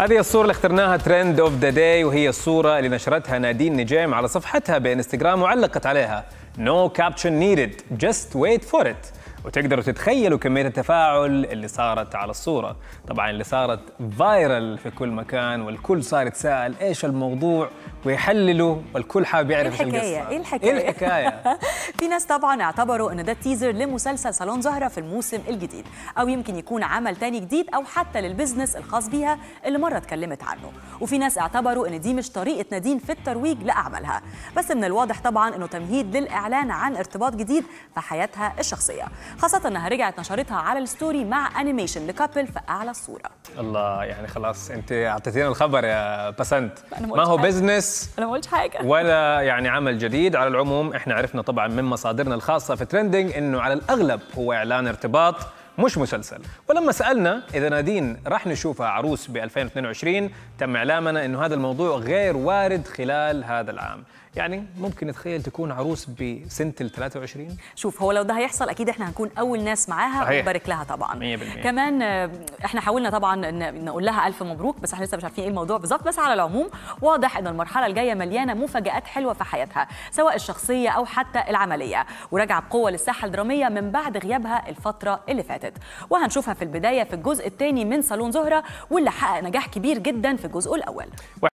هذه الصورة اللي اخترناها ترند اوف ذا داي وهي الصورة اللي نشرتها نادين نجيم على صفحتها بانستغرام وعلقت عليها نو كابشن needed, جاست ويت فور ات وتقدروا تتخيلوا كمية التفاعل اللي صارت على الصورة طبعا اللي صارت فايرل في كل مكان والكل صار يتساءل ايش الموضوع ويحللوا والكل حابب يعرف ايش القصة ايه الحكاية ايه الحكاية في ناس طبعا اعتبروا ان ده تيزر لمسلسل صالون زهرة في الموسم الجديد او يمكن يكون عمل تاني جديد او حتى للبزنس الخاص بيها اللي مرة اتكلمت عنه وفي ناس اعتبروا ان دي مش طريقة نادين في الترويج لاعمالها بس من الواضح طبعا انه تمهيد للاعلام اعلان عن ارتباط جديد في حياتها الشخصية خاصة أنها رجعت نشرتها على الستوري مع أنيميشن لكابل في أعلى الصورة الله يعني خلاص أنت أعطيتينا الخبر يا بسنت ما هو بزنس أنا ما قلتش حاجة ولا يعني عمل جديد على العموم إحنا عرفنا طبعا من مصادرنا الخاصة في ترندنج إنه على الأغلب هو إعلان ارتباط مش مسلسل ولما سألنا إذا نادين راح نشوفها عروس ب 2022 تم إعلامنا أنه هذا الموضوع غير وارد خلال هذا العام يعني ممكن نتخيل تكون عروس بسنه ال 23 شوف هو لو ده هيحصل اكيد احنا هنكون اول ناس معاها ونبارك لها طبعا 100% كمان آه، احنا حاولنا طبعا نقول لها الف مبروك بس احنا لسه مش عارفين ايه الموضوع بالظبط بس على العموم واضح ان المرحله الجايه مليانه مفاجات حلوه في حياتها سواء الشخصيه او حتى العمليه وراجعه بقوه للساحه الدراميه من بعد غيابها الفتره اللي فاتت وهنشوفها في البدايه في الجزء الثاني من صالون زهره واللي حقق نجاح كبير جدا في الجزء الاول